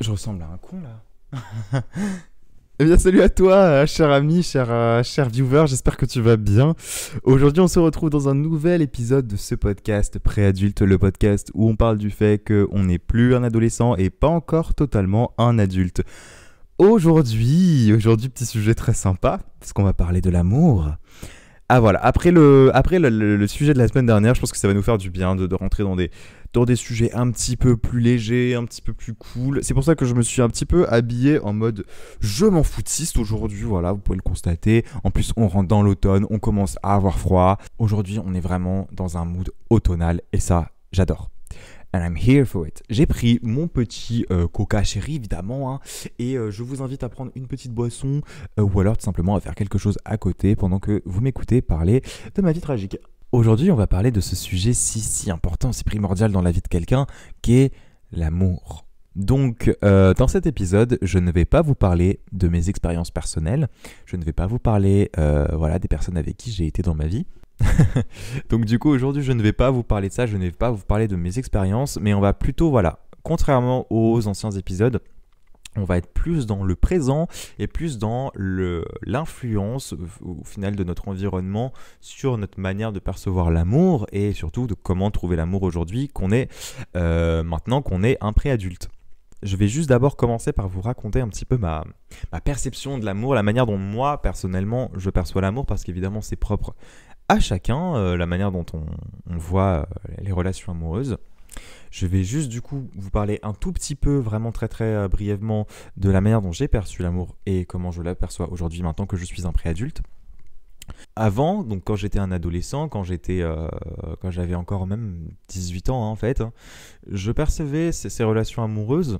Je ressemble à un con là. Eh bien, salut à toi, euh, cher ami, cher, euh, cher viewer, j'espère que tu vas bien. Aujourd'hui, on se retrouve dans un nouvel épisode de ce podcast préadulte, le podcast où on parle du fait qu'on n'est plus un adolescent et pas encore totalement un adulte. Aujourd'hui, aujourd'hui, petit sujet très sympa, parce qu'on va parler de l'amour. Ah voilà, après, le, après le, sujet de la semaine dernière, je pense que ça va nous faire du bien de, rentrer dans des, des sujets un petit peu plus légers, un petit peu plus cool. C'est pour ça que je me suis un petit peu habillé en mode je m'en foutiste aujourd'hui, voilà, vous pouvez le constater. En plus, on rentre dans l'automne, on commence à avoir froid. Aujourd'hui, on est vraiment dans un mood automnal et ça, j'adore. And I'm here for it. J'ai pris mon petit euh, coca chéri, évidemment, hein, et euh, je vous invite à prendre une petite boisson euh, ou alors tout simplement à faire quelque chose à côté pendant que vous m'écoutez parler de ma vie tragique. Aujourd'hui, on va parler de ce sujet si si important, si primordial dans la vie de quelqu'un, qui est l'amour. Donc, dans cet épisode, je ne vais pas vous parler de mes expériences personnelles, je ne vais pas vous parler voilà, des personnes avec qui j'ai été dans ma vie, Donc du coup aujourd'hui je ne vais pas vous parler de ça, je ne vais pas vous parler de mes expériences, mais on va plutôt, voilà, contrairement aux anciens épisodes, on va être plus dans le présent et plus dans l'influence au final de notre environnement sur notre manière de percevoir l'amour et surtout de comment trouver l'amour aujourd'hui qu'on est euh, maintenant qu'on est un préadulte. Je vais juste d'abord commencer par vous raconter un petit peu ma, ma perception de l'amour, la manière dont moi personnellement je perçois l'amour parce qu'évidemment c'est propre à chacun euh, la manière dont on, voit euh, les relations amoureuses. Je vais juste du coup vous parler un tout petit peu, vraiment très très euh, brièvement, de la manière dont j'ai perçu l'amour et comment je l'aperçois aujourd'hui maintenant que je suis un préadulte. Avant, donc quand j'étais un adolescent, quand j'étais, quand j'avais encore même 18 ans hein, en fait, je percevais ces, relations amoureuses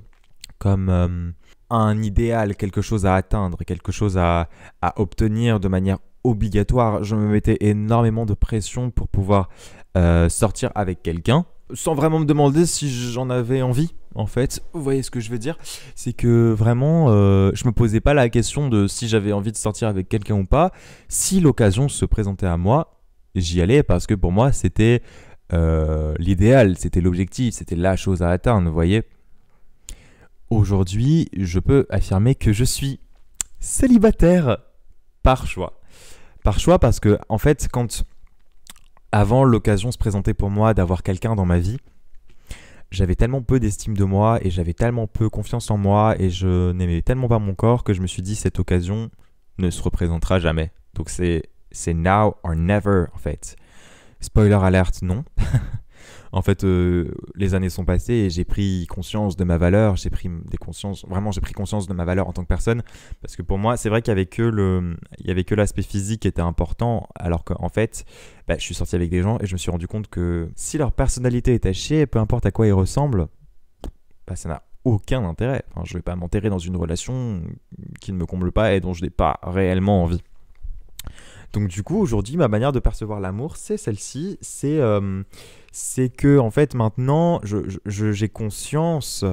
comme un idéal, quelque chose à atteindre, quelque chose à, à obtenir de manière obligatoire. Je me mettais énormément de pression pour pouvoir euh, sortir avec quelqu'un sans vraiment me demander si j'en avais envie, en fait. Vous voyez ce que je veux dire C'est que vraiment, euh, je me posais pas la question de si j'avais envie de sortir avec quelqu'un ou pas. Si l'occasion se présentait à moi, j'y allais parce que pour moi, c'était euh, l'idéal, c'était l'objectif, c'était la chose à atteindre, vous voyez Aujourd'hui, je peux affirmer que je suis célibataire par choix par choix parce que, en fait, quand avant l'occasion se présentait pour moi d'avoir quelqu'un dans ma vie, j'avais tellement peu d'estime de moi et j'avais tellement peu confiance en moi et je n'aimais tellement pas mon corps que je me suis dit cette occasion ne se représentera jamais. Donc c'est c'est now or never en fait. Spoiler alert, non. en fait, euh, les années sont passées et j'ai pris conscience de ma valeur. J'ai pris des consciences, vraiment, j'ai pris conscience de ma valeur en tant que personne. Parce que pour moi, c'est vrai qu'il n'y avait que le, il y avait que l'aspect physique qui était important. Alors qu'en fait, bah, je suis sorti avec des gens et je me suis rendu compte que si leur personnalité est tachée, peu importe à quoi ils ressemblent, bah, ça n'a aucun intérêt. Enfin, je ne vais pas m'enterrer dans une relation qui ne me comble pas et dont je n'ai pas réellement envie. Donc du coup, aujourd'hui, ma manière de percevoir l'amour, c'est celle-ci. C'est euh, c'est que en fait maintenant, j'ai conscience,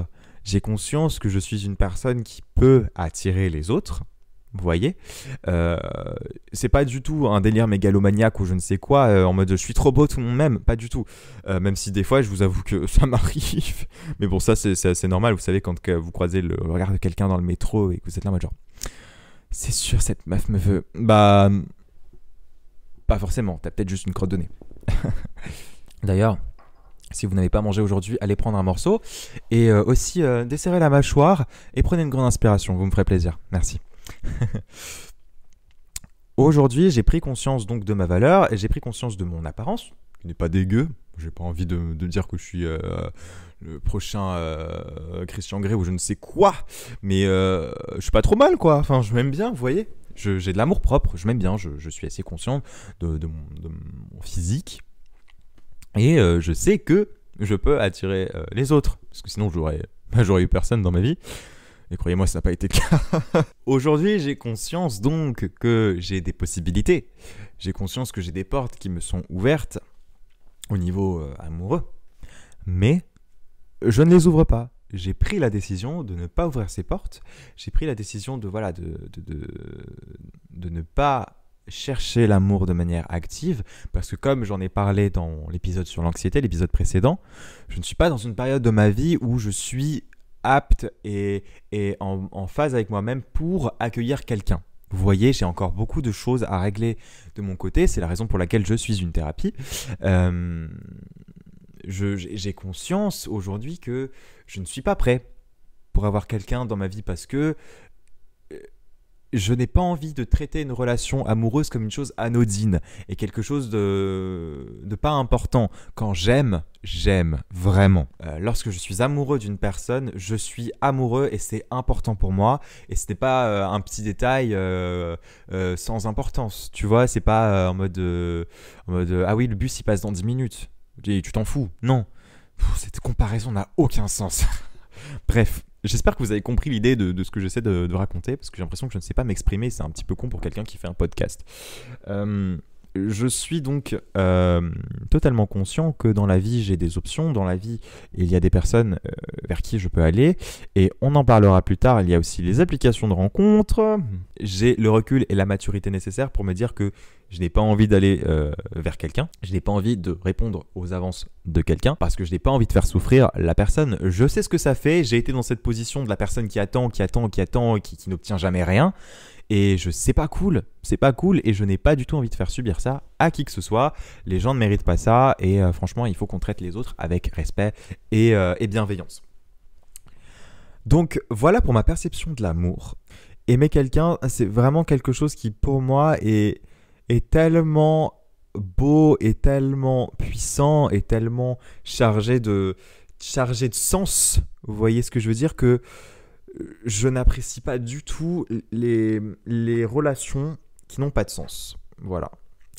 j'ai conscience que je suis une personne qui peut attirer les autres. Vous voyez euh, C'est pas du tout un délire mégalomaniaque ou je ne sais quoi, euh, en mode je suis trop beau, tout le monde même. pas du tout. Euh, même si des fois, je vous avoue que ça m'arrive. Mais bon, ça, c'est normal. Vous savez, quand vous croisez le, regard de quelqu'un dans le métro et que vous êtes là, en genre, c'est sûr, cette meuf me veut. Bah. Pas forcément, t'as peut-être juste une crotte de nez. D'ailleurs, si vous n'avez pas mangé aujourd'hui, allez prendre un morceau et euh, aussi euh, desserrez la mâchoire et prenez une grande inspiration, vous me ferez plaisir. Merci. aujourd'hui, j'ai pris conscience donc de ma valeur et j'ai pris conscience de mon apparence, qui n'est pas dégueu. J'ai pas envie de, dire que je suis euh, le prochain Christian Grey ou je ne sais quoi, mais je suis pas trop mal quoi. Enfin, je m'aime bien, vous voyez. J'ai de l'amour propre, je m'aime bien, je, suis assez conscient de mon physique et euh, je sais que je peux attirer euh, les autres, parce que sinon j'aurais, bah, j'aurais eu personne dans ma vie. Et croyez-moi, ça n'a pas été le cas. Aujourd'hui, j'ai conscience donc que j'ai des possibilités. J'ai conscience que j'ai des portes qui me sont ouvertes au niveau euh, amoureux. Mais je ne les ouvre pas. J'ai pris la décision de ne pas ouvrir ces portes. J'ai pris la décision de, voilà, de, de, de, de ne pas chercher l'amour de manière active, parce que comme j'en ai parlé dans l'épisode sur l'anxiété, l'épisode précédent, je ne suis pas dans une période de ma vie où je suis apte et, en, phase avec moi-même pour accueillir quelqu'un. Vous voyez, j'ai encore beaucoup de choses à régler de mon côté, c'est la raison pour laquelle je suis une thérapie. Euh, j'ai conscience aujourd'hui que je ne suis pas prêt pour avoir quelqu'un dans ma vie parce que je n'ai pas envie de traiter une relation amoureuse comme une chose anodine et quelque chose de, pas important. Quand j'aime, j'aime vraiment. Euh, lorsque je suis amoureux d'une personne, je suis amoureux et c'est important pour moi. Et ce n'est pas euh, un petit détail euh, sans importance. Tu vois, c'est pas en mode, mode ah oui, le bus il passe dans 10 minutes. tu t'en fous. Non. cette comparaison n'a aucun sens. Bref. J'espère que vous avez compris l'idée de, ce que j'essaie de, raconter, parce que j'ai l'impression que je ne sais pas m'exprimer, c'est un petit peu con pour quelqu'un qui fait un podcast. Euh, je suis donc euh, totalement conscient que dans la vie, j'ai des options. Dans la vie, il y a des personnes euh, vers qui je peux aller. Et on en parlera plus tard. Il y a aussi les applications de rencontre. J'ai le recul et la maturité nécessaires pour me dire que je n'ai pas envie d'aller euh, vers quelqu'un. Je n'ai pas envie de répondre aux avances de quelqu'un parce que je n'ai pas envie de faire souffrir la personne. Je sais ce que ça fait. J'ai été dans cette position de la personne qui attend, qui attend, qui attend, et qui n'obtient jamais rien. Et je sais pas cool, c'est pas cool et je n'ai pas du tout envie de faire subir ça à qui que ce soit. Les gens ne méritent pas ça et euh, franchement, il faut qu'on traite les autres avec respect euh, et, bienveillance. Donc voilà pour ma perception de l'amour. Aimer quelqu'un, c'est vraiment quelque chose qui pour moi est, tellement beau et tellement puissant et tellement chargé de chargé de sens. Vous voyez ce que je veux dire que je n'apprécie pas du tout les, les relations qui n'ont pas de sens. Voilà.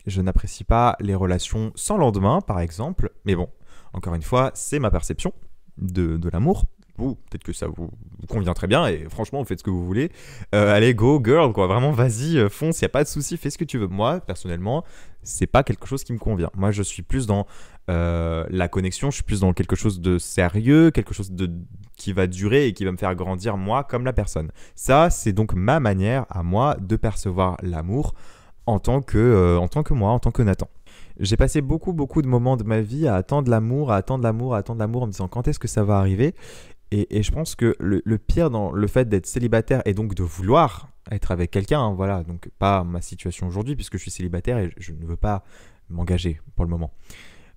Je n'apprécie pas les relations sans lendemain, par exemple. Mais bon, encore une fois, c'est ma perception de, l'amour. Vous, peut-être que ça vous, convient très bien et franchement, vous faites ce que vous voulez. Euh, allez, go girl, quoi. Vraiment, vas-y, euh, fonce, il n'y a pas de souci, fais ce que tu veux. Moi, personnellement, c'est pas quelque chose qui me convient. Moi, je suis plus dans euh, la connexion, je suis plus dans quelque chose de sérieux, quelque chose de, qui va durer et qui va me faire grandir moi comme la personne. Ça, c'est donc ma manière à moi de percevoir l'amour en tant que, euh, en tant que moi, en tant que Nathan. J'ai passé beaucoup, beaucoup de moments de ma vie à attendre l'amour, à attendre l'amour, à attendre l'amour en me disant quand est-ce que ça va arriver. Et, je pense que le, pire dans le fait d'être célibataire et donc de vouloir être avec quelqu'un, hein, voilà, donc pas ma situation aujourd'hui puisque je suis célibataire et je ne veux pas m'engager pour le moment.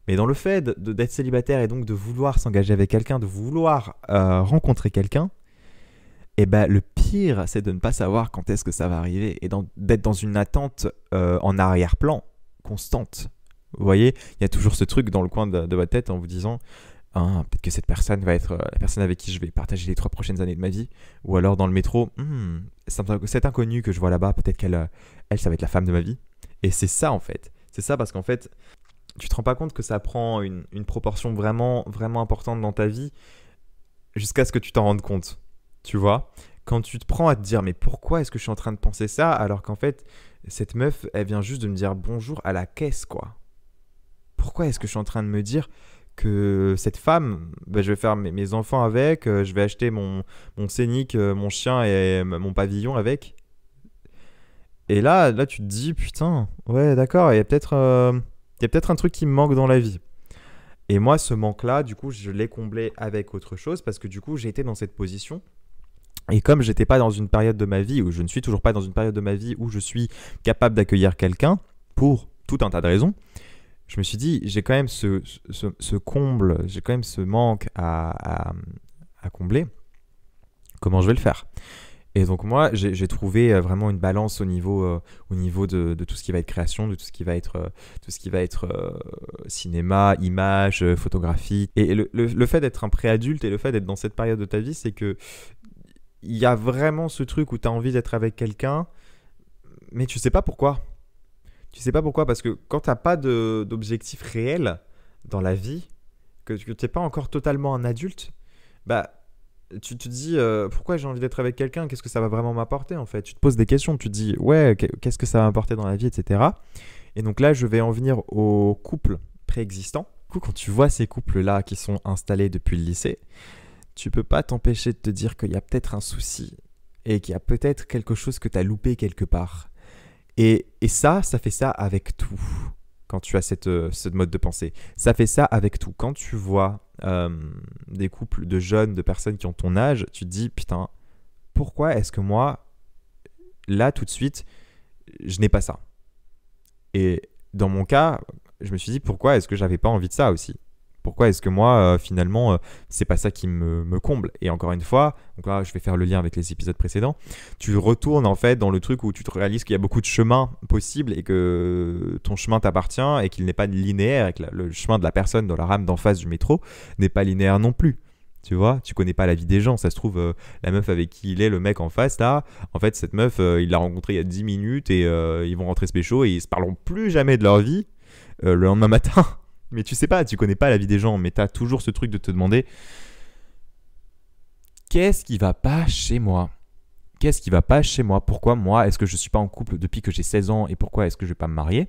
Mais dans le fait d'être célibataire et donc de vouloir s'engager avec quelqu'un, de vouloir euh, rencontrer quelqu'un, eh ben, le pire, c'est de ne pas savoir quand est-ce que ça va arriver et d'être dans une attente euh, en arrière-plan constante. Vous voyez, il y a toujours ce truc dans le coin de, votre tête en vous disant ah, peut-être que cette personne va être la personne avec qui je vais partager les trois prochaines années de ma vie. Ou alors dans le métro, hmm, cette inconnue que je vois là-bas, peut-être qu'elle, euh, elle, ça va être la femme de ma vie. Et c'est ça en fait. C'est ça parce qu'en fait, tu te rends pas compte que ça prend une, proportion vraiment, vraiment importante dans ta vie jusqu'à ce que tu t'en rendes compte. Tu vois Quand tu te prends à te dire, mais pourquoi est-ce que je suis en train de penser ça alors qu'en fait, cette meuf, elle vient juste de me dire bonjour à la caisse, quoi. Pourquoi est-ce que je suis en train de me dire que cette femme, bah, je vais faire mes, enfants avec, euh, je vais acheter mon, mon scénic, euh, mon chien et euh, mon pavillon avec et là, là, tu te dis, putain, ouais, d'accord, il y a peut-être il y a peut-être un truc qui me manque dans la vie. Et moi, ce manque-là, du coup, je l'ai comblé avec autre chose parce que du coup, j'ai été dans cette position. Et comme j'étais pas dans une période de ma vie, ou je ne suis toujours pas dans une période de ma vie où je suis capable d'accueillir quelqu'un pour tout un tas de raisons, je me suis dit, j'ai quand même ce, comble, j'ai quand même ce manque à combler. Comment je vais le faire et donc moi, j'ai trouvé euh, vraiment une balance au niveau, euh, au niveau de, tout ce qui va être création, de tout ce qui va être, tout euh, ce qui va être cinéma, images, photographie. Et le, le, fait d'être un pré-adulte et le fait d'être dans cette période de ta vie, c'est que il y a vraiment ce truc où tu as envie d'être avec quelqu'un, mais tu sais pas pourquoi. Tu sais pas pourquoi, parce que quand tu n'as pas d'objectif réel dans la vie, que, tu n'es pas encore totalement un adulte, bah tu te dis euh, pourquoi j'ai envie d'être avec quelqu'un Qu'est-ce que ça va vraiment m'apporter en fait Tu te poses des questions, tu te dis ouais, qu'est-ce que ça va m'apporter dans la vie, etc. Et donc là, je vais en venir au couple préexistant. Du coup, quand tu vois ces couples-là qui sont installés depuis le lycée, tu peux pas t'empêcher de te dire qu'il y a peut-être un souci et qu'il y a peut-être quelque chose que tu as loupé quelque part. Et, et, ça, ça fait ça avec tout quand tu as cette, euh, ce mode de pensée. Ça fait ça avec tout. Quand tu vois euh, des couples de jeunes, de personnes qui ont ton âge, tu te dis putain, pourquoi est-ce que moi, là tout de suite, je n'ai pas ça Et dans mon cas, je me suis dit pourquoi est-ce que j'avais pas envie de ça aussi pourquoi est-ce que moi, euh, finalement, euh, c'est pas ça qui me, comble Et encore une fois, donc là, je vais faire le lien avec les épisodes précédents, tu retournes en fait dans le truc où tu te réalises qu'il y a beaucoup de chemins possibles et que ton chemin t'appartient et qu'il n'est pas linéaire et le chemin de la personne dans la rame d'en face du métro n'est pas linéaire non plus tu vois tu connais pas la vie des gens ça se trouve euh, la meuf avec qui il est le mec en face là en fait cette meuf il l'a rencontrée il y a 10 minutes et ils vont rentrer spéciaux et ils se parleront plus jamais de leur vie le lendemain matin mais tu sais pas, tu connais pas la vie des gens, mais t'as toujours ce truc de te demander qu'est-ce qui va pas chez moi Qu'est-ce qui va pas chez moi Pourquoi moi est-ce que je suis pas en couple depuis que j'ai 16 ans et pourquoi est-ce que je vais pas me marier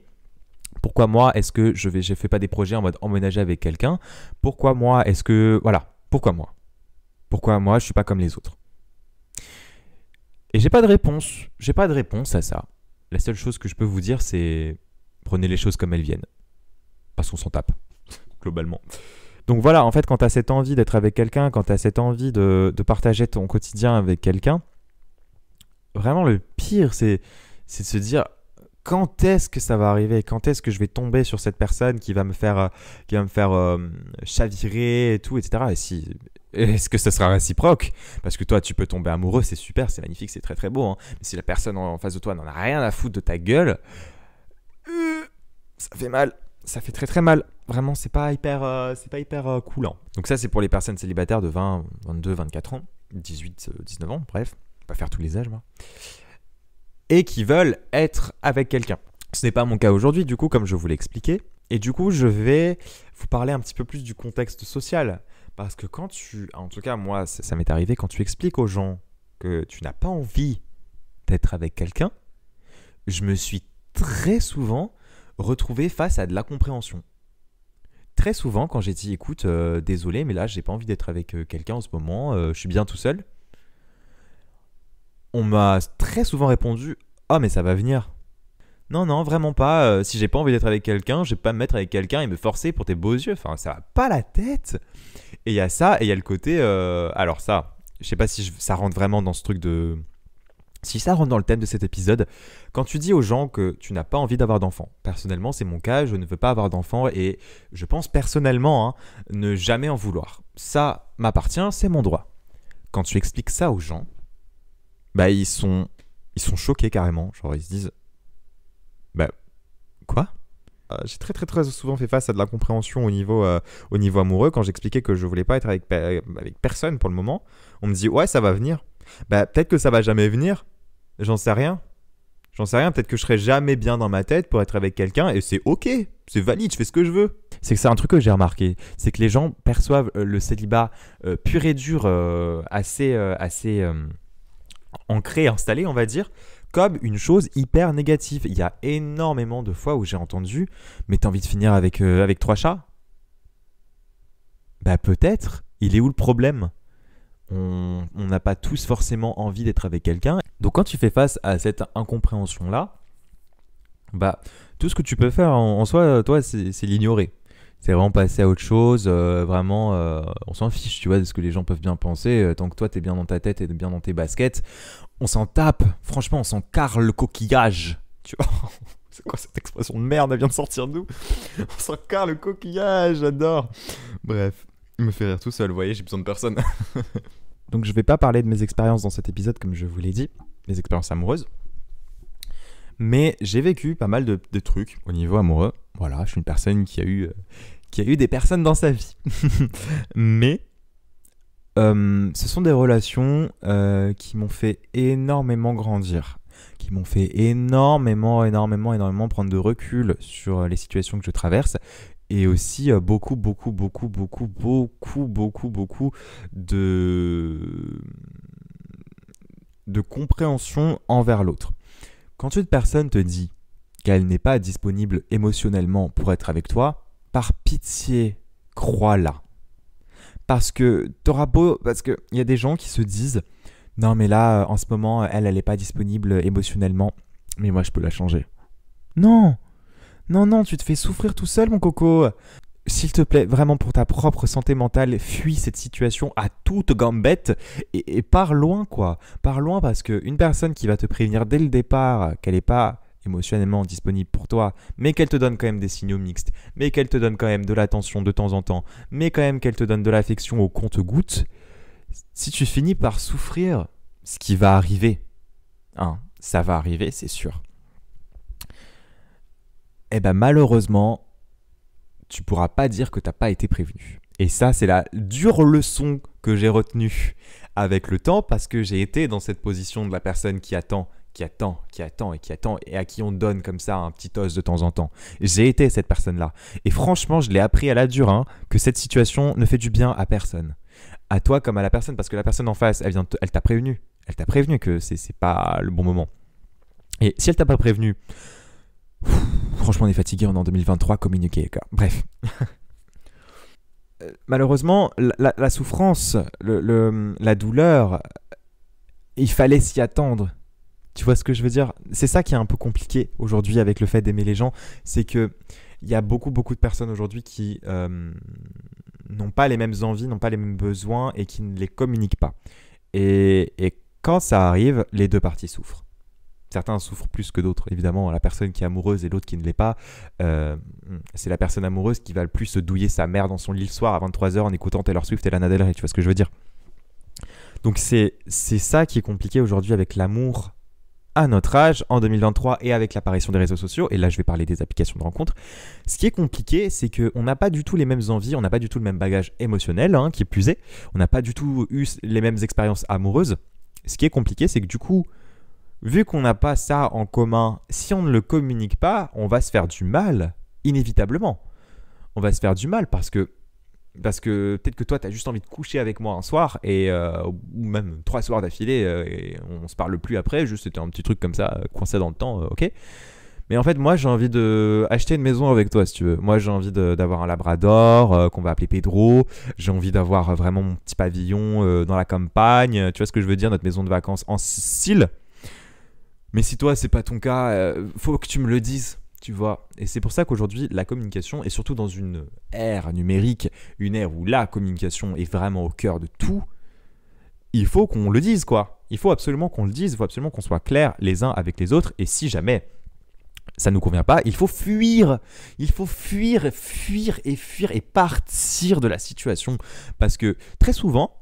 Pourquoi moi est-ce que je vais fais pas des projets en mode emménager avec quelqu'un Pourquoi moi est-ce que voilà, pourquoi moi Pourquoi moi je suis pas comme les autres Et j'ai pas de réponse, j'ai pas de réponse à ça. La seule chose que je peux vous dire c'est prenez les choses comme elles viennent parce qu'on s'en tape, globalement. Donc voilà, en fait, quand tu as cette envie d'être avec quelqu'un, quand tu as cette envie de, partager ton quotidien avec quelqu'un, vraiment le pire, c'est, c'est de se dire quand est-ce que ça va arriver Quand est-ce que je vais tomber sur cette personne qui va me faire, euh, qui va me faire euh, chavirer et tout, etc. Et si, est-ce que ça sera réciproque Parce que toi, tu peux tomber amoureux, c'est super, c'est magnifique, c'est très très beau. Hein. Mais si la personne en face de toi n'en a rien à foutre de ta gueule, euh, ça fait mal ça fait très très mal. Vraiment, c'est pas hyper, euh, c'est pas hyper euh, coulant. Donc ça, c'est pour les personnes célibataires de 20, 22, 24 ans, 18, 19 euh, ans, bref, pas faire tous les âges, moi. Et qui veulent être avec quelqu'un. Ce n'est pas mon cas aujourd'hui, du coup, comme je vous l'ai expliqué. Et du coup, je vais vous parler un petit peu plus du contexte social. Parce que quand tu, en tout cas, moi, ça m'est arrivé, quand tu expliques aux gens que tu n'as pas envie d'être avec quelqu'un, je me suis très souvent retrouver face à de la compréhension. Très souvent, quand j'ai dit écoute, euh, désolé, mais là, j'ai pas envie d'être avec euh, quelqu'un en ce moment, euh, je suis bien tout seul, on m'a très souvent répondu ah, mais ça va venir. Non, non, vraiment pas. si j'ai pas envie d'être avec quelqu'un, je vais pas me mettre avec quelqu'un et me forcer pour tes beaux yeux. Enfin, ça va pas la tête. Et il y a ça, et il y a le côté. alors, ça, je sais pas si ça rentre vraiment dans ce truc de si ça rentre dans le thème de cet épisode, quand tu dis aux gens que tu n'as pas envie d'avoir d'enfants, personnellement c'est mon cas, je ne veux pas avoir d'enfants et je pense personnellement hein, ne jamais en vouloir. Ça m'appartient, c'est mon droit. Quand tu expliques ça aux gens, bah ils sont ils sont choqués carrément, genre ils se disent bah quoi euh, j'ai très très très souvent fait face à de l'incompréhension au niveau euh, au niveau amoureux quand j'expliquais que je voulais pas être avec, avec personne pour le moment. On me dit ouais ça va venir. Bah peut-être que ça va jamais venir, J'en sais rien. J'en sais rien, peut-être que je serai jamais bien dans ma tête pour être avec quelqu'un et c'est ok, c'est valide, je fais ce que je veux. C'est que c'est un truc que j'ai remarqué, c'est que les gens perçoivent euh, le célibat euh, pur et dur, euh, assez, assez ancré, installé, on va dire, comme une chose hyper négative. Il y a énormément de fois où j'ai entendu, mais t'as envie de finir avec, avec trois chats Bah peut-être, il est où le problème on n'a pas tous forcément envie d'être avec quelqu'un. Donc quand tu fais face à cette incompréhension-là, bah, tout ce que tu peux faire en, soi, euh, toi, c'est l'ignorer. C'est vraiment passer à autre chose, euh, vraiment, euh, on s'en fiche, tu vois, de ce que les gens peuvent bien penser. tant que toi, t'es bien dans ta tête et bien dans tes baskets, on s'en tape. Franchement, on s'en carre le coquillage. Tu C'est quoi cette expression de merde Elle vient de sortir de nous. On s'en carre le coquillage, j'adore. Bref, il me fait rire tout seul, vous voyez, j'ai besoin de personne. Donc je ne vais pas parler de mes expériences dans cet épisode, comme je vous l'ai dit, mes expériences amoureuses. Mais j'ai vécu pas mal de, trucs au niveau amoureux. Voilà, je suis une personne qui a eu, euh, qui a eu des personnes dans sa vie. Mais euh, ce sont des relations euh, qui m'ont fait énormément grandir, qui m'ont fait énormément, énormément, énormément prendre de recul sur les situations que je traverse et aussi euh, beaucoup, beaucoup, beaucoup, beaucoup, beaucoup, beaucoup, beaucoup de, de compréhension envers l'autre. Quand une personne te dit qu'elle n'est pas disponible émotionnellement pour être avec toi, par pitié, crois-la. Parce que t'auras beau, parce qu'il y a des gens qui se disent, non mais là, en ce moment, elle, elle n'est pas disponible émotionnellement, mais moi je peux la changer. Non, non, non, tu te fais souffrir tout seul, mon coco. S'il te plaît, vraiment pour ta propre santé mentale, fuis cette situation à toute gambette et, pars loin, quoi. Pars loin parce qu'une personne qui va te prévenir dès le départ qu'elle n'est pas émotionnellement disponible pour toi, mais qu'elle te donne quand même des signaux mixtes, mais qu'elle te donne quand même de l'attention de temps en temps, mais quand même qu'elle te donne de l'affection au compte-goutte, si tu finis par souffrir, ce qui va arriver, hein, ça va arriver, c'est sûr eh ben malheureusement, tu pourras pas dire que t'as pas été prévenu. Et ça, c'est la dure leçon que j'ai retenue avec le temps parce que j'ai été dans cette position de la personne qui attend, qui attend, qui attend et qui attend et à qui on donne comme ça un petit os de temps en temps. J'ai été cette personne-là. Et franchement, je l'ai appris à la dure hein, que cette situation ne fait du bien à personne. À toi comme à la personne parce que la personne en face, elle, t'a prévenu. Elle t'a prévenu que c'est, n'est pas le bon moment. Et si elle t'a pas prévenu, franchement, on est fatigué, en 2023, communiquer. Bref. Euh, malheureusement, la, souffrance, le, la douleur, il fallait s'y attendre. Tu vois ce que je veux dire C'est ça qui est un peu compliqué aujourd'hui avec le fait d'aimer les gens, c'est que il y a beaucoup beaucoup de personnes aujourd'hui qui euh, n'ont pas les mêmes envies, n'ont pas les mêmes besoins et qui ne les communiquent pas. et quand ça arrive, les deux parties souffrent certains souffrent plus que d'autres. Évidemment, la personne qui est amoureuse et l'autre qui ne l'est pas, euh, c'est la personne amoureuse qui va le plus se douiller sa mère dans son lit le soir à 23h en écoutant Taylor Swift et Lana Del Rey, tu vois ce que je veux dire. Donc c'est ça qui est compliqué aujourd'hui avec l'amour à notre âge, en 2023, et avec l'apparition des réseaux sociaux, et là je vais parler des applications de rencontres, ce qui est compliqué, c'est qu'on n'a pas du tout les mêmes envies, on n'a pas du tout le même bagage émotionnel, hein, qui est plusé. on n'a pas du tout eu les mêmes expériences amoureuses. Ce qui est compliqué, c'est que du coup, vu qu'on n'a pas ça en commun, si on ne le communique pas, on va se faire du mal, inévitablement. On va se faire du mal parce que parce que peut-être que toi, tu as juste envie de coucher avec moi un soir, et, euh, ou même trois soirs d'affilée, euh, et on se parle plus après, juste c'était un petit truc comme ça, euh, coincé dans le temps, ok mais en fait, moi, j'ai envie de acheter une maison avec toi, si tu veux. Moi, j'ai envie d'avoir un Labrador qu'on va appeler Pedro. J'ai envie d'avoir vraiment mon petit pavillon dans la campagne. Tu vois ce que je veux dire Notre maison de vacances en Sicile. Mais si toi, c'est pas ton cas, euh, faut que tu me le dises, tu vois. Et c'est pour ça qu'aujourd'hui, la communication, et surtout dans une ère numérique, une ère où la communication est vraiment au cœur de tout, il faut qu'on le dise, quoi. Il faut absolument qu'on le dise, il faut absolument qu'on soit clair les uns avec les autres. Et si jamais ça ne nous convient pas, il faut fuir. Il faut fuir, fuir et fuir et partir de la situation. Parce que très souvent,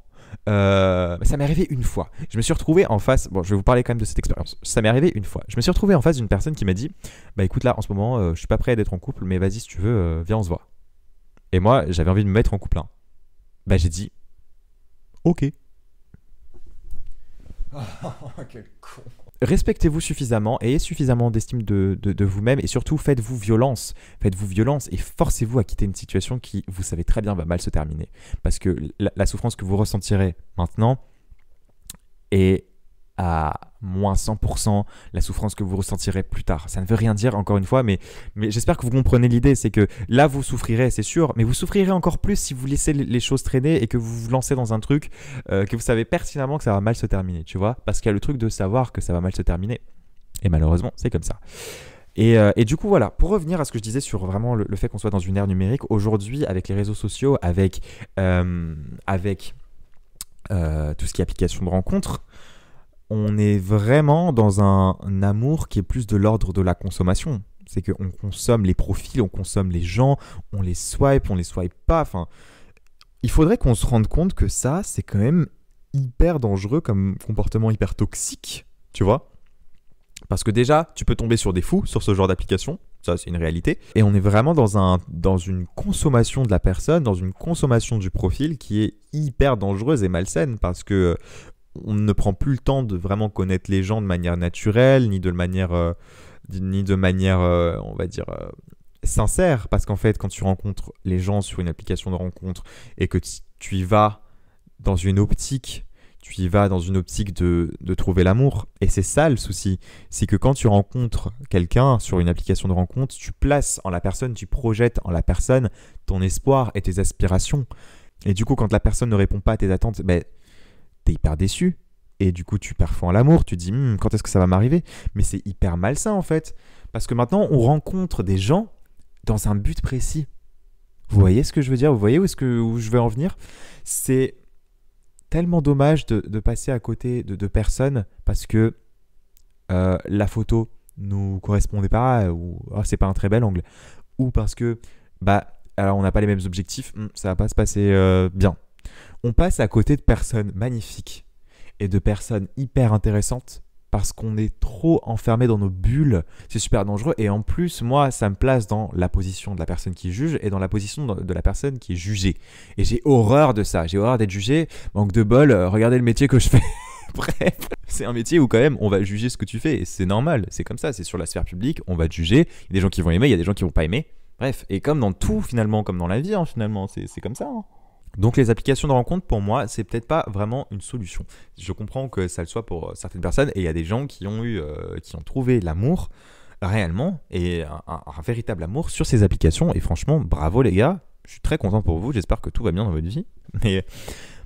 euh, ça m'est arrivé une fois. Je me suis retrouvé en face. Bon, je vais vous parler quand même de cette expérience. Ça m'est arrivé une fois. Je me suis retrouvé en face d'une personne qui m'a dit Bah écoute, là, en ce moment, euh, je suis pas prêt d'être en couple, mais vas-y, si tu veux, euh, viens, on se voit. Et moi, j'avais envie de me mettre en couple. Hein. Bah j'ai dit Ok. Oh, quel con respectez-vous suffisamment, ayez suffisamment d'estime de, vous-même et surtout faites-vous violence. Faites-vous violence et forcez-vous à quitter une situation qui, vous savez très bien, va mal se terminer. Parce que la, la souffrance que vous ressentirez maintenant est à moins 100% la souffrance que vous ressentirez plus tard. Ça ne veut rien dire, encore une fois, mais, mais j'espère que vous comprenez l'idée. C'est que là, vous souffrirez, c'est sûr, mais vous souffrirez encore plus si vous laissez les choses traîner et que vous vous lancez dans un truc euh, que vous savez pertinemment que ça va mal se terminer, tu vois Parce qu'il y a le truc de savoir que ça va mal se terminer. Et malheureusement, c'est comme ça. Et, euh, et, du coup, voilà, pour revenir à ce que je disais sur vraiment le, fait qu'on soit dans une ère numérique, aujourd'hui, avec les réseaux sociaux, avec, euh, avec tout ce qui est application de rencontre, on est vraiment dans un, amour qui est plus de l'ordre de la consommation. C'est qu'on consomme les profils, on consomme les gens, on les swipe, on les swipe pas. Enfin, il faudrait qu'on se rende compte que ça, c'est quand même hyper dangereux comme comportement hyper toxique, tu vois. Parce que déjà, tu peux tomber sur des fous sur ce genre d'application, ça c'est une réalité. Et on est vraiment dans, un, dans une consommation de la personne, dans une consommation du profil qui est hyper dangereuse et malsaine parce que on ne prend plus le temps de vraiment connaître les gens de manière naturelle, ni de manière, euh, ni de manière euh, on va dire, euh, sincère. Parce qu'en fait, quand tu rencontres les gens sur une application de rencontre et que tu y vas dans une optique, tu y vas dans une optique de, de trouver l'amour. Et c'est ça le souci. C'est que quand tu rencontres quelqu'un sur une application de rencontre, tu places en la personne, tu projettes en la personne ton espoir et tes aspirations. Et du coup, quand la personne ne répond pas à tes attentes, ben t'es hyper déçu. Et du coup, tu perds en l'amour, tu te dis hmm, quand est-ce que ça va m'arriver Mais c'est hyper malsain en fait. Parce que maintenant, on rencontre des gens dans un but précis. Vous voyez ce que je veux dire Vous voyez où, est-ce que, je veux en venir C'est tellement dommage de, passer à côté de, de personnes parce que euh, la photo nous correspondait pas ou ah, c'est pas un très bel angle ou parce que bah alors on n'a pas les mêmes objectifs hmm, ça va pas se passer euh, bien on passe à côté de personnes magnifiques et de personnes hyper intéressantes parce qu'on est trop enfermé dans nos bulles, c'est super dangereux. Et en plus, moi, ça me place dans la position de la personne qui juge et dans la position de la personne qui est jugée. Et j'ai horreur de ça, j'ai horreur d'être jugé. Manque de bol, euh, regardez le métier que je fais. Bref, c'est un métier où quand même on va juger ce que tu fais et c'est normal, c'est comme ça, c'est sur la sphère publique, on va te juger. Il y a des gens qui vont aimer, il y a des gens qui vont pas aimer. Bref, et comme dans tout finalement, comme dans la vie, hein, finalement, c'est comme ça. Hein. Donc les applications de rencontre, pour moi, c'est peut-être pas vraiment une solution. Je comprends que ça le soit pour euh, certaines personnes, et il y a des gens qui ont eu, euh, qui ont trouvé l'amour réellement et un, véritable amour sur ces applications. Et franchement, bravo les gars, je suis très content pour vous. J'espère que tout va bien dans votre vie. Mais,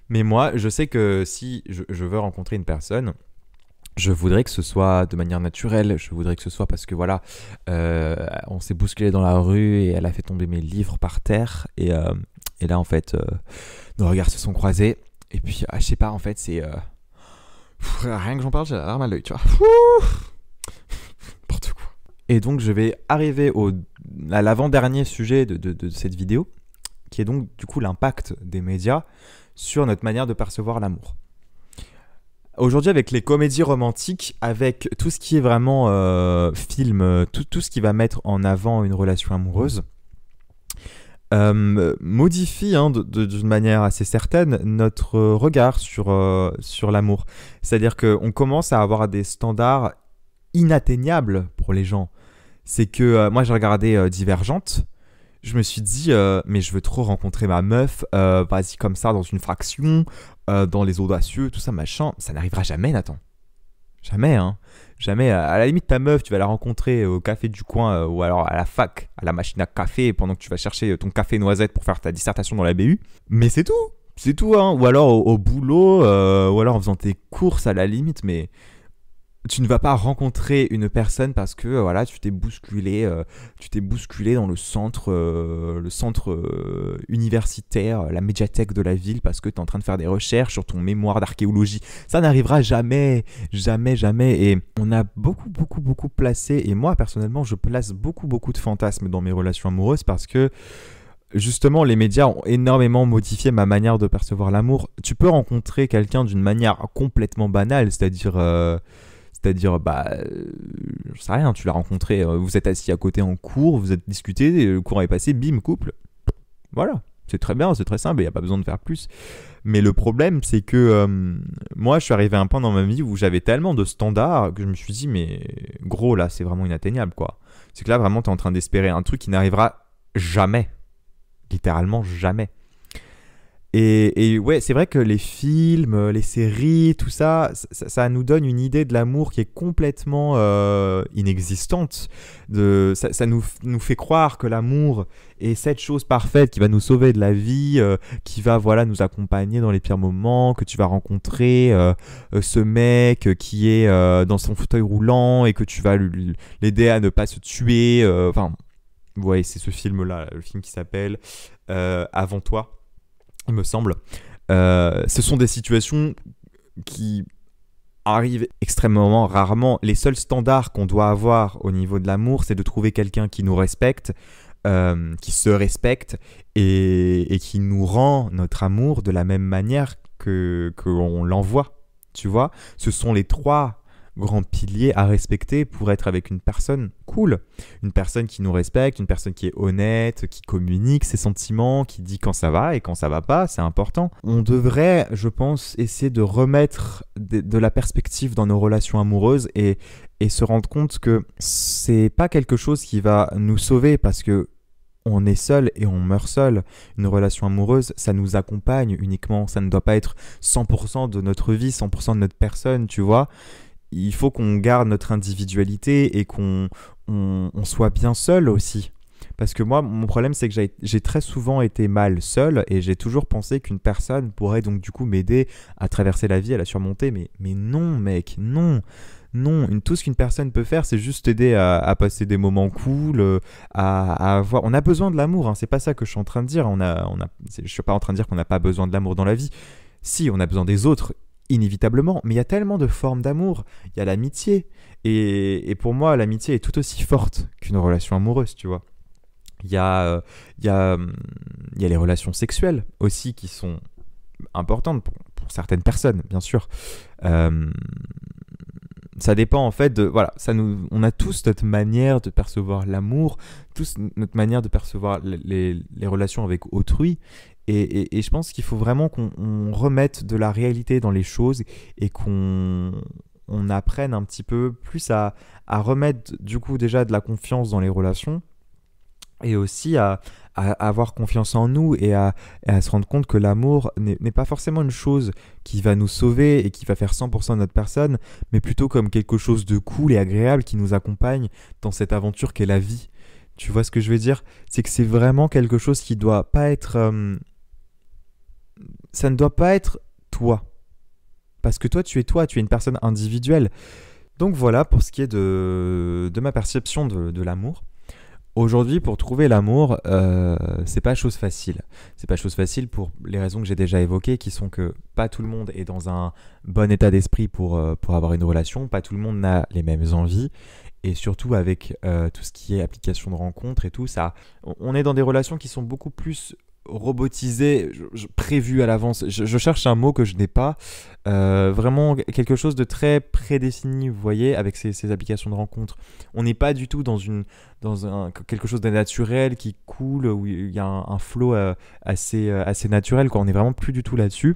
mais moi, je sais que si je veux rencontrer une personne, je voudrais que ce soit de manière naturelle, je voudrais que ce soit parce que voilà, euh, on s'est bousculé dans la rue et elle a fait tomber mes livres par terre et, euh, là en fait euh, nos regards se sont croisés et puis ah, je sais pas en fait c'est rien que j'en parle j'ai la larme à l'œil tu vois et donc je vais arriver au à l'avant-dernier sujet de cette vidéo qui est donc du coup l'impact des médias sur notre manière de percevoir l'amour. Aujourd'hui, avec les comédies romantiques, avec tout ce qui est vraiment euh, film, euh, tout, tout, ce qui va mettre en avant une relation amoureuse, euh, modifie hein, d'une manière assez certaine notre regard sur, sur l'amour. C'est-à-dire qu'on commence à avoir des standards inatteignables pour les gens. C'est que moi j'ai regardé Divergente, je me suis dit, euh, mais je veux trop rencontrer ma meuf, euh, vas-y comme ça, dans une fraction, euh, dans les audacieux, tout ça, machin. Ça n'arrivera jamais, Nathan. Jamais, hein. Jamais. À la limite, ta meuf, tu vas la rencontrer au café du coin ou alors à la fac, à la machine à café, pendant que tu vas chercher ton café noisette pour faire ta dissertation dans la BU. Mais c'est tout. C'est tout, hein. Ou alors au, au boulot, ou alors en faisant tes courses à la limite, mais tu ne vas pas rencontrer une personne parce que euh, voilà tu t'es bousculé euh, tu t'es bousculé dans le centre euh, le centre universitaire la médiathèque de la ville parce que tu es en train de faire des recherches sur ton mémoire d'archéologie ça n'arrivera jamais jamais jamais et on a beaucoup beaucoup beaucoup placé et moi personnellement je place beaucoup beaucoup de fantasmes dans mes relations amoureuses parce que justement, les médias ont énormément modifié ma manière de percevoir l'amour. Tu peux rencontrer quelqu'un d'une manière complètement banale, c'est-à-dire c'est-à-dire, bah, euh, je sais rien, tu l'as rencontré, euh, vous êtes assis à côté en cours, vous êtes discuté, le cours est passé, bim, couple. Voilà, c'est très bien, c'est très simple, il n'y a pas besoin de faire plus. Mais le problème, c'est que euh, moi, je suis arrivé à un point dans ma vie où j'avais tellement de standards que je me suis dit, mais gros, là, c'est vraiment inatteignable, quoi. C'est que là, vraiment, tu es en train d'espérer un truc qui n'arrivera jamais. Littéralement jamais. Et, ouais, c'est vrai que les films, euh, les séries, tout ça, ça, nous donne une idée de l'amour qui est complètement euh, inexistante. De, ça, ça nous, nous, fait croire que l'amour est cette chose parfaite qui va nous sauver de la vie, euh, qui va voilà nous accompagner dans les pires moments, que tu vas rencontrer ce mec qui est dans son fauteuil roulant et que tu vas l'aider à ne pas se tuer. Enfin, voyez, c'est ce film-là, le film qui s'appelle Avant toi il me semble. Euh, ce sont des situations qui arrivent extrêmement rarement. Les seuls standards qu'on doit avoir au niveau de l'amour, c'est de trouver quelqu'un qui nous respecte, euh, qui se respecte et, qui nous rend notre amour de la même manière que qu'on l'envoie. Tu vois, ce sont les trois grand pilier à respecter pour être avec une personne cool. Une personne qui nous respecte, une personne qui est honnête, qui communique ses sentiments, qui dit quand ça va et quand ça va pas, c'est important. On devrait, je pense, essayer de remettre de, la perspective dans nos relations amoureuses et, et se rendre compte que c'est pas quelque chose qui va nous sauver parce que on est seul et on meurt seul. Une relation amoureuse, ça nous accompagne uniquement, ça ne doit pas être 100% de notre vie, 100% de notre personne, tu vois il faut qu'on garde notre individualité et qu'on soit bien seul aussi. Parce que moi, mon problème, c'est que j'ai très souvent été mal seul et j'ai toujours pensé qu'une personne pourrait donc du coup m'aider à traverser la vie, à la surmonter. Mais, non, mec, non. Non, tout ce qu'une personne peut faire, c'est juste aider à, passer des moments cool, euh, à, avoir. On a besoin de l'amour, hein. c'est pas ça que je suis en train de dire. On a, on a, je suis pas en train de dire qu'on n'a pas besoin de l'amour dans la vie. Si, on a besoin des autres, inévitablement, mais il y a tellement de formes d'amour, il y a l'amitié, et, pour moi l'amitié est tout aussi forte qu'une relation amoureuse, tu vois. Il y, a, euh, il, y a, hum, il y a les relations sexuelles aussi qui sont importantes pour, certaines personnes, bien sûr. Hum, ça dépend en fait de voilà ça nous on a tous notre manière de percevoir l'amour tous notre manière de percevoir les, relations avec autrui et, je pense qu'il faut vraiment qu'on remette de la réalité dans les choses et qu'on apprenne un petit peu plus à, remettre du coup déjà de la confiance dans les relations et aussi à, avoir confiance en nous et à, se rendre compte que l'amour n'est pas forcément une chose qui va nous sauver et qui va faire 100% de notre personne, mais plutôt comme quelque chose de cool et agréable qui nous accompagne dans cette aventure qu'est la vie. Tu vois ce que je veux dire C'est que c'est vraiment quelque chose qui doit pas être... Euh, ça ne doit pas être toi. Parce que toi, tu es toi, tu es une personne individuelle. Donc voilà pour ce qui est de, de ma perception de, l'amour. Aujourd'hui, pour trouver l'amour, euh, c'est pas chose facile. C'est pas chose facile pour les raisons que j'ai déjà évoquées, qui sont que pas tout le monde est dans un bon état d'esprit pour, euh, pour avoir une relation, pas tout le monde n'a les mêmes envies, et surtout avec euh, tout ce qui est application de rencontre et tout ça, on est dans des relations qui sont beaucoup plus robotisé, prévu à l'avance. Je, cherche un mot que je n'ai pas. Euh, vraiment quelque chose de très prédéfini, vous voyez, avec ces, applications de rencontre. On n'est pas du tout dans, une, dans un, quelque chose de naturel qui coule, où il y a un, flot euh, assez, euh, assez naturel. Quoi. On n'est vraiment plus du tout là-dessus.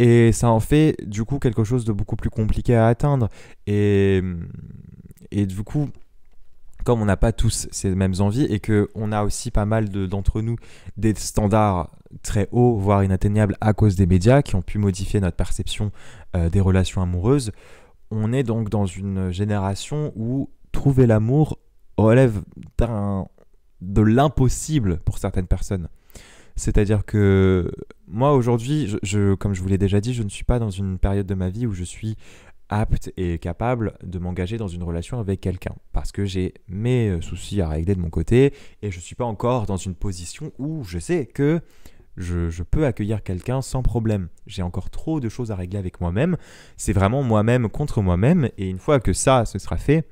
Et ça en fait du coup quelque chose de beaucoup plus compliqué à atteindre. Et, et du coup, comme on n'a pas tous ces mêmes envies et que on a aussi pas mal d'entre nous des standards très hauts, voire inatteignables à cause des médias qui ont pu modifier notre perception euh, des relations amoureuses, on est donc dans une génération où trouver l'amour relève de l'impossible pour certaines personnes. C'est-à-dire que moi aujourd'hui, comme je vous l'ai déjà dit, je ne suis pas dans une période de ma vie où je suis apte et capable de m'engager dans une relation avec quelqu'un parce que j'ai mes euh, soucis à régler de mon côté et je ne suis pas encore dans une position où je sais que je, peux accueillir quelqu'un sans problème. J'ai encore trop de choses à régler avec moi-même. C'est vraiment moi-même contre moi-même et une fois que ça, se sera fait,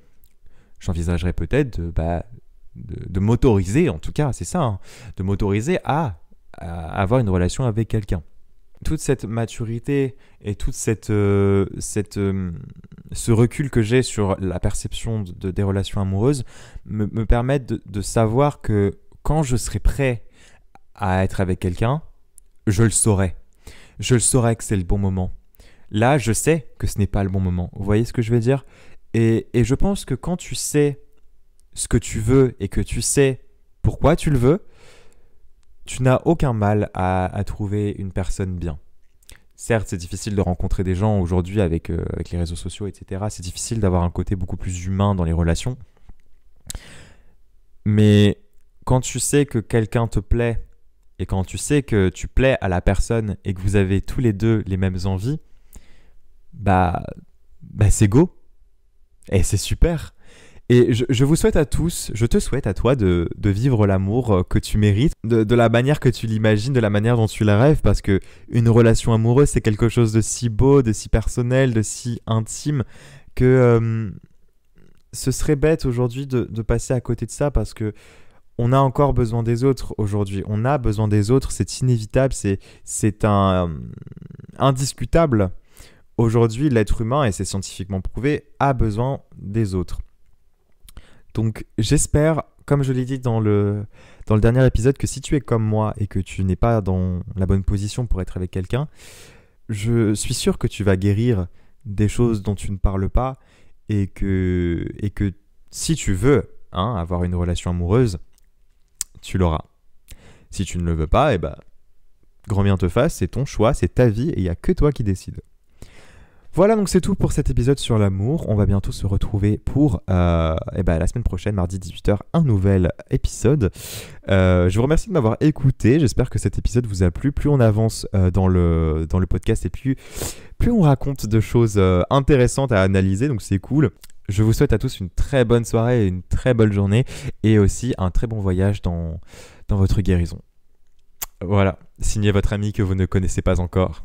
j'envisagerai peut-être de, bah, de, de m'autoriser, en tout cas, c'est ça, hein, de m'autoriser à avoir une relation avec quelqu'un toute cette maturité et toute cette, euh, euh, ce recul que j'ai sur la perception des relations amoureuses me, permettent de, savoir que quand je serai prêt à être avec quelqu'un, je le saurai. Je le saurai que c'est le bon moment. Là, je sais que ce n'est pas le bon moment. Vous voyez ce que je veux dire et, et je pense que quand tu sais ce que tu veux et que tu sais pourquoi tu le veux, tu n'as aucun mal à, trouver une personne bien. Certes, c'est difficile de rencontrer des gens aujourd'hui avec, euh, les réseaux sociaux, etc. C'est difficile d'avoir un côté beaucoup plus humain dans les relations. Mais quand tu sais que quelqu'un te plaît et quand tu sais que tu plais à la personne et que vous avez tous les deux les mêmes envies, bah, bah c'est go. Et c'est super. Et je, vous souhaite à tous, je te souhaite à toi de, vivre l'amour euh, que tu mérites, de, la manière que tu l'imagines, de la manière dont tu la rêves, parce que une relation amoureuse, c'est quelque chose de si beau, de si personnel, de si intime, que euh, ce serait bête aujourd'hui de, passer à côté de ça, parce que on a encore besoin des autres aujourd'hui. On a besoin des autres, c'est inévitable, c'est un euh, indiscutable. Aujourd'hui, l'être humain, et c'est scientifiquement prouvé, a besoin des autres. Donc j'espère, comme je l'ai dit dans le, dans le dernier épisode, que si tu es comme moi et que tu n'es pas dans la bonne position pour être avec quelqu'un, je suis sûr que tu vas guérir des choses dont tu ne parles pas et que, et que si tu veux hein, avoir une relation amoureuse, tu l'auras. Si tu ne le veux pas, eh ben, grand bien te fasse, c'est ton choix, c'est ta vie et il n'y a que toi qui décides. Voilà, donc c'est tout pour cet épisode sur l'amour. On va bientôt se retrouver pour euh, eh ben, la semaine prochaine, mardi 18h, un nouvel épisode. Euh, je vous remercie de m'avoir écouté. J'espère que cet épisode vous a plu. Plus on avance euh, dans, le, dans le podcast et plus, plus on raconte de choses intéressantes à analyser, donc c'est cool. Je vous souhaite à tous une très bonne soirée, une très bonne journée et aussi un très bon voyage dans, dans votre guérison. Voilà, signez votre ami que vous ne connaissez pas encore.